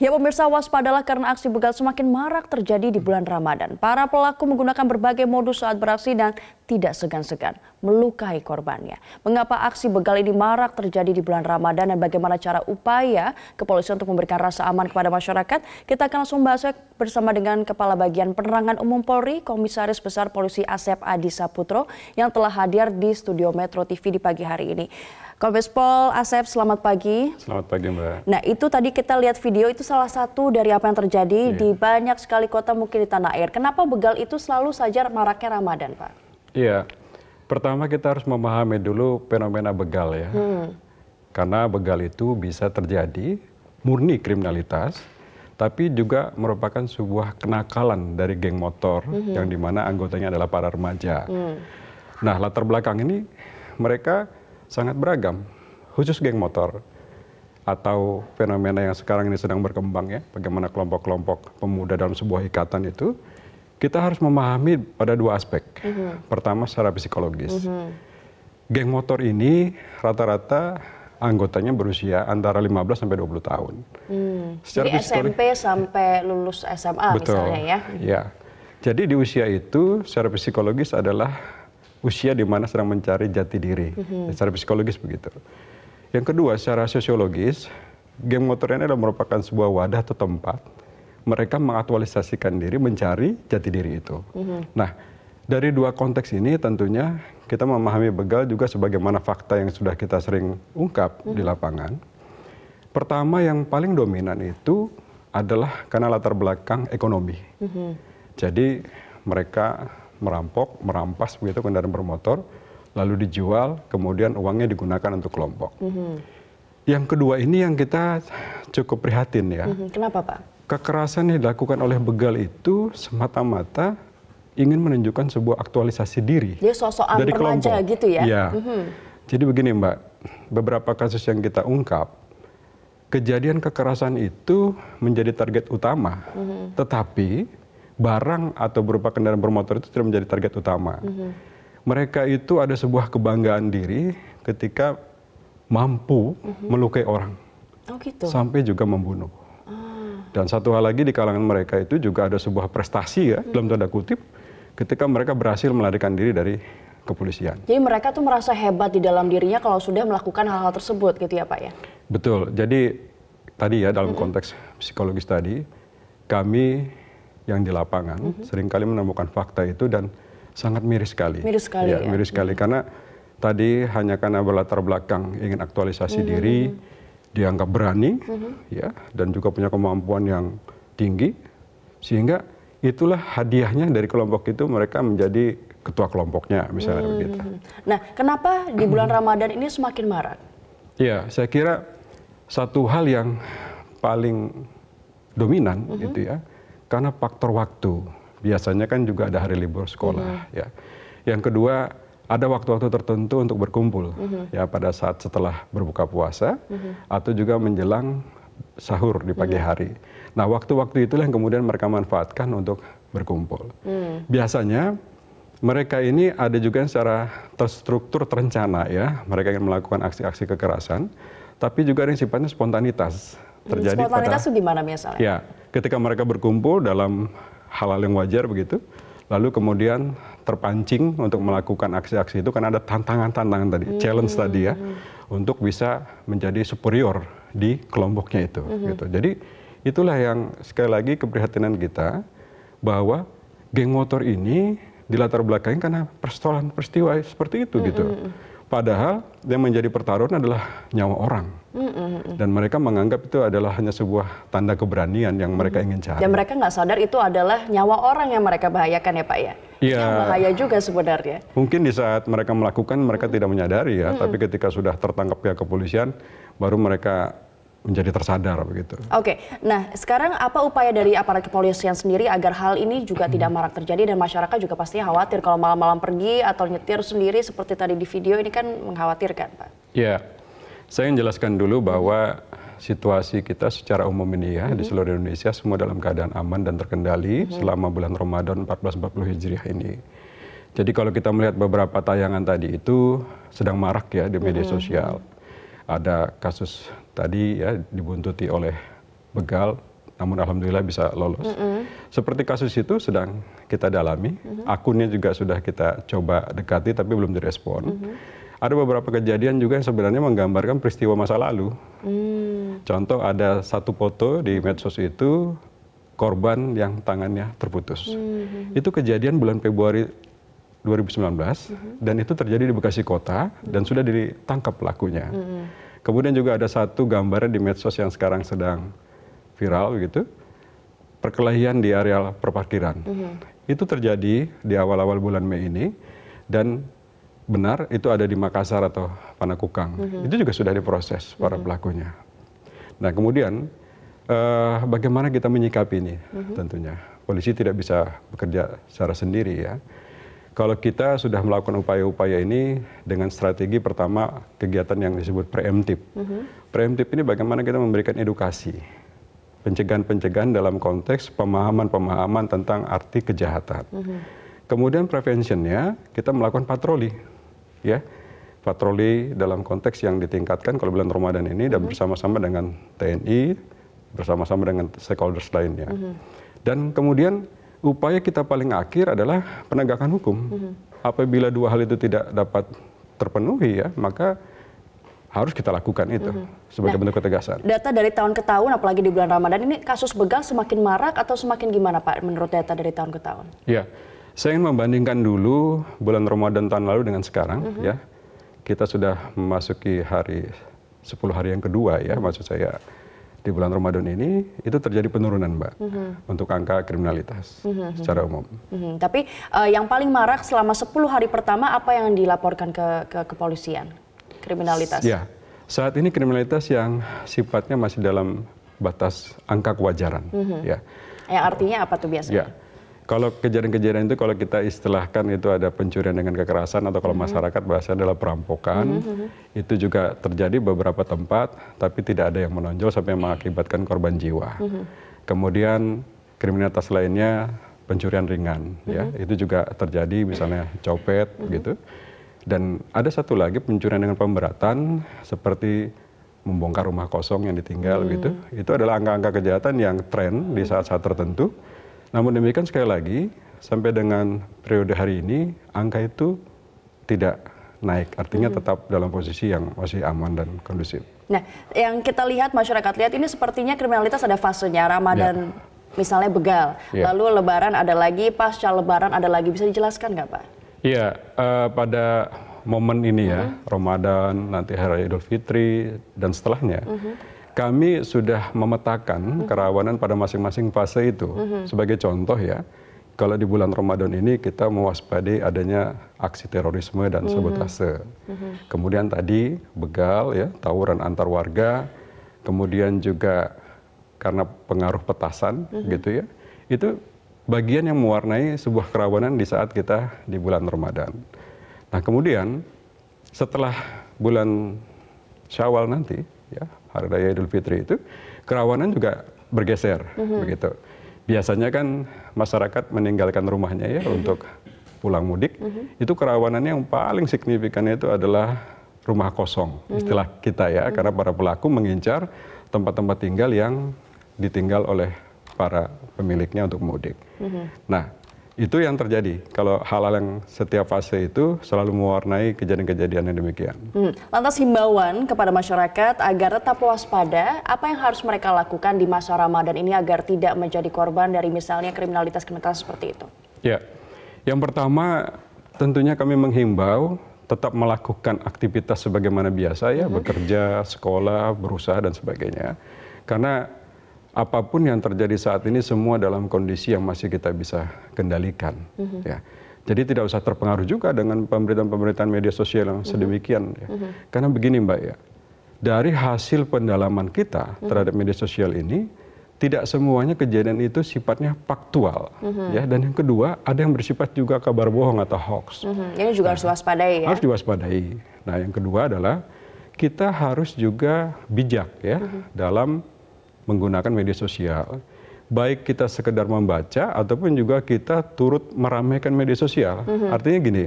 Ya pemirsa waspadalah karena aksi begal semakin marak terjadi di bulan Ramadan. Para pelaku menggunakan berbagai modus saat beraksi dan tidak segan-segan melukai korbannya. Mengapa aksi begal ini marak terjadi di bulan Ramadan dan bagaimana cara upaya kepolisian untuk memberikan rasa aman kepada masyarakat? Kita akan langsung bahas bersama dengan Kepala Bagian Penerangan Umum Polri, Komisaris Besar Polisi Asep Adi Saputro yang telah hadir di studio Metro TV di pagi hari ini. Kombes Pol Asep, selamat pagi. Selamat pagi Mbak. Nah itu tadi kita lihat video itu salah satu dari apa yang terjadi yeah. di banyak sekali kota mungkin di tanah air. Kenapa begal itu selalu saja maraknya Ramadan Pak? iya pertama kita harus memahami dulu fenomena begal ya hmm. karena begal itu bisa terjadi murni kriminalitas tapi juga merupakan sebuah kenakalan dari geng motor hmm yang dimana anggotanya adalah para remaja. Mm. Nah latar belakang ini mereka sangat beragam, khusus geng motor atau fenomena yang sekarang ini sedang berkembang ya, bagaimana kelompok-kelompok pemuda dalam sebuah ikatan itu kita harus memahami pada dua aspek. Uh mhm. -huh. Pertama secara psikologis. Uh mhm. -huh. Geng motor ini rata-rata anggotanya berusia antara 15 sampai 20 tahun. Hmm. Secara Jadi SMP sampai lulus SMA betul, misalnya ya. ya. Jadi di usia itu secara psikologis adalah usia di mana sedang mencari jati diri. Uh mhm. -huh. Secara psikologis begitu. Yang kedua, secara sosiologis, geng motor ini adalah merupakan sebuah wadah atau tempat mereka mengaktualisasikan diri mencari jati diri itu. Mm-hmm. Nah, dari dua konteks ini tentunya kita memahami begal juga sebagaimana fakta yang sudah kita sering ungkap mm-hmm. di lapangan. Pertama yang paling dominan itu adalah karena latar belakang ekonomi. Mm-hmm. Jadi mereka merampok, merampas begitu kendaraan bermotor, lalu dijual, kemudian uangnya digunakan untuk kelompok. Mm-hmm. Yang kedua ini yang kita cukup prihatin ya. Mm-hmm. Kenapa Pak? kekerasan yang dilakukan oleh begal itu semata-mata ingin menunjukkan sebuah aktualisasi diri. Dia sosokan dari remaja gitu ya? ya. Mm -hmm. Jadi begini Mbak, beberapa kasus yang kita ungkap, kejadian kekerasan itu menjadi target utama. Mm -hmm. Tetapi barang atau berupa kendaraan bermotor itu tidak menjadi target utama. Mm -hmm. Mereka itu ada sebuah kebanggaan diri ketika mampu mm -hmm. melukai orang. Oh gitu. Sampai juga membunuh. Dan satu hal lagi di kalangan mereka itu juga ada sebuah prestasi ya, hmm. dalam tanda kutip, ketika mereka berhasil melarikan diri dari kepolisian. Jadi mereka tuh merasa hebat di dalam dirinya kalau sudah melakukan hal-hal tersebut gitu ya Pak ya? Betul, jadi tadi ya dalam -hmm. konteks psikologis tadi, kami yang di lapangan -hmm. seringkali menemukan fakta itu dan sangat miris sekali. Miris sekali ya. ya. Miris sekali -hmm. karena tadi hanya karena berlatar belakang ingin aktualisasi -hmm. diri, dianggap berani mhm. ya dan juga punya kemampuan yang tinggi sehingga itulah hadiahnya dari kelompok itu mereka menjadi ketua kelompoknya misalnya mhm. begitu. Nah, kenapa di bulan mhm. Ramadan ini semakin marak? Ya, saya kira satu hal yang paling dominan mm -hmm. gitu ya, karena faktor waktu. Biasanya kan juga ada hari libur sekolah mm -hmm. ya. Yang kedua ada waktu-waktu tertentu untuk berkumpul mm-hmm. ya pada saat setelah berbuka puasa mm-hmm. atau juga menjelang sahur di pagi mm-hmm. hari. Nah, waktu-waktu itulah yang kemudian mereka manfaatkan untuk berkumpul. Mm. Biasanya mereka ini ada juga yang secara terstruktur terencana ya, mereka ingin melakukan aksi-aksi kekerasan, tapi juga ada yang sifatnya spontanitas hmm, terjadi. Spontanitas pada, itu gimana misalnya? Ya, ketika mereka berkumpul dalam halal yang wajar begitu, lalu kemudian terpancing untuk melakukan aksi-aksi itu karena ada tantangan-tantangan tadi, hmm. challenge tadi ya, untuk bisa menjadi superior di kelompoknya itu. Hmm. Gitu. Jadi itulah yang sekali lagi keprihatinan kita bahwa geng motor ini di latar belakangnya karena persoalan peristiwa seperti itu gitu. hmm. gitu. Padahal yang menjadi pertaruhan adalah nyawa orang. Dan mereka menganggap itu adalah hanya sebuah tanda keberanian yang mereka ingin cari. Dan mereka nggak sadar itu adalah nyawa orang yang mereka bahayakan ya Pak ya? Iya. bahaya juga sebenarnya. Mungkin di saat mereka melakukan mereka tidak menyadari ya, mm-hmm. tapi ketika sudah tertangkap pihak kepolisian baru mereka menjadi tersadar begitu. Oke, okay. nah sekarang apa upaya dari aparat kepolisian sendiri agar hal ini juga tidak marak terjadi dan masyarakat juga pastinya khawatir kalau malam-malam pergi atau nyetir sendiri seperti tadi di video ini kan mengkhawatirkan, Pak. Iya, saya ingin jelaskan dulu bahwa situasi kita secara umum ini ya mm -hmm. di mhm. seluruh Indonesia semua dalam keadaan aman dan terkendali mm -hmm. selama bulan Ramadan 1440 Hijriah ini. Jadi kalau kita melihat beberapa tayangan tadi itu sedang marak ya di media mhm. sosial. Ada kasus tadi ya dibuntuti oleh begal namun alhamdulillah bisa lolos. Mm -hmm. Seperti kasus itu sedang kita dalami, mm -hmm. akunnya juga sudah kita coba dekati tapi belum direspon. Mm -hmm ada beberapa kejadian juga yang sebenarnya menggambarkan peristiwa masa lalu. Hmm. Contoh ada satu foto di medsos itu korban yang tangannya terputus. Hmm. hmm, hmm. Itu kejadian bulan Februari 2019 hmm, hmm. dan itu terjadi di Bekasi Kota dan sudah ditangkap pelakunya. Hmm. Kemudian juga ada satu gambaran di medsos yang sekarang sedang viral gitu. Perkelahian di areal perparkiran. Hmm. Itu terjadi di awal-awal bulan Mei ini dan benar itu ada di Makassar atau Panakukang. Mm -hmm. Itu juga sudah diproses para mm -hmm. pelakunya. Nah kemudian uh, bagaimana kita menyikapi ini mm -hmm. tentunya. Polisi tidak bisa bekerja secara sendiri ya. Kalau kita sudah melakukan upaya-upaya ini dengan strategi pertama kegiatan yang disebut preemptif. Mm -hmm. Preemptif ini bagaimana kita memberikan edukasi pencegahan-pencegahan dalam konteks pemahaman-pemahaman tentang arti kejahatan. Mm -hmm. Kemudian preventionnya kita melakukan patroli ya patroli dalam konteks yang ditingkatkan kalau bulan Ramadan ini dan bersama-sama dengan TNI, bersama-sama dengan stakeholders lainnya. Mm-hmm. Dan kemudian upaya kita paling akhir adalah penegakan hukum. Mm-hmm. Apabila dua hal itu tidak dapat terpenuhi ya, maka harus kita lakukan itu mm-hmm. sebagai nah, bentuk ketegasan. Data dari tahun ke tahun, apalagi di bulan Ramadan ini kasus begal semakin marak atau semakin gimana Pak menurut data dari tahun ke tahun? Ya, saya ingin membandingkan dulu bulan Ramadan tahun lalu dengan sekarang mm -hmm. ya. Kita sudah memasuki hari 10 hari yang kedua ya, maksud saya di bulan Ramadan ini itu terjadi penurunan, Mbak, mm -hmm. untuk angka kriminalitas mm -hmm. secara umum. Mm -hmm. Tapi uh, yang paling marak selama 10 hari pertama apa yang dilaporkan ke, ke kepolisian? Kriminalitas. Ya. Saat ini kriminalitas yang sifatnya masih dalam batas angka kewajaran, mm -hmm. ya. Yang artinya apa tuh biasanya? Ya. Kalau kejadian-kejadian itu kalau kita istilahkan itu ada pencurian dengan kekerasan atau kalau mhm. masyarakat bahasanya adalah perampokan, mm -hmm. itu juga terjadi beberapa tempat tapi tidak ada yang menonjol sampai mengakibatkan korban jiwa. Mm -hmm. Kemudian kriminalitas lainnya pencurian ringan mm -hmm. ya, mhm. itu juga terjadi misalnya copet mm -hmm. gitu. Dan ada satu lagi pencurian dengan pemberatan seperti membongkar rumah kosong yang ditinggal hmm. gitu. Itu adalah angka-angka kejahatan yang tren di saat-saat tertentu namun demikian sekali lagi sampai dengan periode hari ini angka itu tidak naik artinya hmm. tetap dalam posisi yang masih aman dan kondusif. Nah, yang kita lihat masyarakat lihat ini sepertinya kriminalitas ada fasenya Ramadan ya. misalnya begal, ya. lalu Lebaran ada lagi, pasca Lebaran ada lagi. Bisa dijelaskan nggak Pak? Iya, uh, pada momen ini ya, uh Ramadan, nanti Hari Idul Fitri dan setelahnya. Uh kami sudah memetakan mhm. kerawanan pada masing-masing fase itu. Mhm. Sebagai contoh ya, kalau di bulan Ramadan ini kita mewaspadai adanya aksi terorisme dan mhm. sabotase. Kemudian tadi begal ya, tawuran antar warga, kemudian juga karena pengaruh petasan gitu ya. Itu bagian yang mewarnai sebuah kerawanan di saat kita di bulan Ramadan. Nah, kemudian setelah bulan Syawal nanti ya hari raya Idul Fitri itu kerawanan juga bergeser mm-hmm. begitu. Biasanya kan masyarakat meninggalkan rumahnya ya mm-hmm. untuk pulang mudik. Mm-hmm. Itu kerawanan yang paling signifikan itu adalah rumah kosong mm-hmm. istilah kita ya mm-hmm. karena para pelaku mengincar tempat-tempat tinggal yang ditinggal oleh para pemiliknya untuk mudik. Mm-hmm. Nah, itu yang terjadi kalau hal-hal yang setiap fase itu selalu mewarnai kejadian-kejadian yang demikian. Hmm. Lantas himbauan kepada masyarakat agar tetap waspada, apa yang harus mereka lakukan di masa Ramadan ini agar tidak menjadi korban dari misalnya kriminalitas-kriminalitas seperti itu? Ya, yang pertama tentunya kami menghimbau tetap melakukan aktivitas sebagaimana biasa ya, hmm. bekerja, sekolah, berusaha dan sebagainya. Karena apapun yang terjadi saat ini semua dalam kondisi yang masih kita bisa kendalikan. Mm-hmm. Ya. Jadi tidak usah terpengaruh juga dengan pemberitaan-pemberitaan media sosial yang mhm. sedemikian. Mm-hmm. Ya. Mm-hmm. Karena begini Mbak ya, dari hasil pendalaman kita mm-hmm. terhadap media sosial ini, tidak semuanya kejadian itu sifatnya faktual, mm-hmm. ya. Dan yang kedua ada yang bersifat juga kabar bohong atau hoax. Mm-hmm. Ini juga nah, harus diwaspadai. Ya? Harus diwaspadai. Nah yang kedua adalah kita harus juga bijak ya mm-hmm. dalam menggunakan media sosial baik kita sekedar membaca ataupun juga kita turut meramaikan media sosial. Mm-hmm. Artinya gini,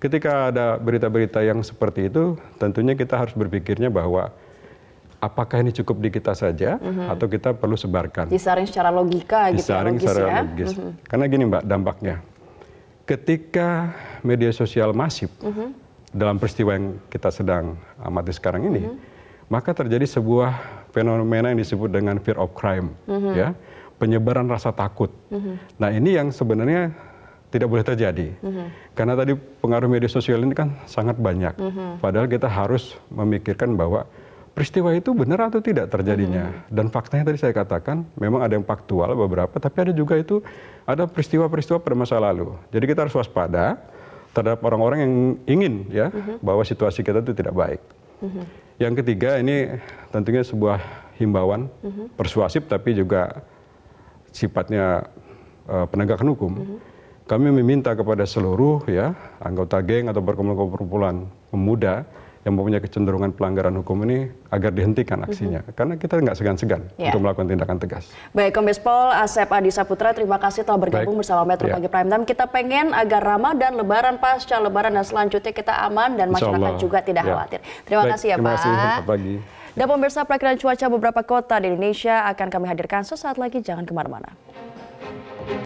ketika ada berita-berita yang seperti itu, tentunya kita harus berpikirnya bahwa apakah ini cukup di kita saja mm-hmm. atau kita perlu sebarkan. Disaring secara logika gitu ya, logis secara ya. logis. Mm-hmm. Karena gini Mbak, dampaknya. Ketika media sosial masif mm-hmm. dalam peristiwa yang kita sedang amati sekarang ini, mm-hmm. maka terjadi sebuah fenomena yang disebut dengan fear of crime, mm -hmm. ya penyebaran rasa takut. Mm -hmm. Nah ini yang sebenarnya tidak boleh terjadi mm -hmm. karena tadi pengaruh media sosial ini kan sangat banyak. Mm -hmm. Padahal kita harus memikirkan bahwa peristiwa itu benar atau tidak terjadinya. Mm -hmm. Dan faktanya tadi saya katakan memang ada yang faktual beberapa, tapi ada juga itu ada peristiwa-peristiwa pada masa lalu. Jadi kita harus waspada terhadap orang-orang yang ingin ya mm -hmm. bahwa situasi kita itu tidak baik. Mm -hmm. Yang ketiga ini tentunya sebuah himbauan uh mhm. -huh. persuasif tapi juga sifatnya uh, penegakan hukum. Uh mhm. -huh. Kami meminta kepada seluruh ya anggota geng atau perkumpulan kumpulan pemuda yang mempunyai kecenderungan pelanggaran hukum ini agar dihentikan mhm. aksinya. Mm -hmm. Karena kita nggak segan-segan yeah. untuk melakukan tindakan tegas. Baik, Kombes Pol Asep Adi Saputra, terima kasih telah bergabung Baik. bersama Metro yeah. Pagi Prime Time. Kita pengen agar Ramadan, Lebaran, pasca Lebaran dan selanjutnya kita aman dan masyarakat juga tidak yeah. khawatir. Terima Baik, kasih ya terima Pak. Terima kasih, pagi. Dan pemirsa perakhiran cuaca beberapa kota di Indonesia akan kami hadirkan sesaat lagi. Jangan kemana-mana.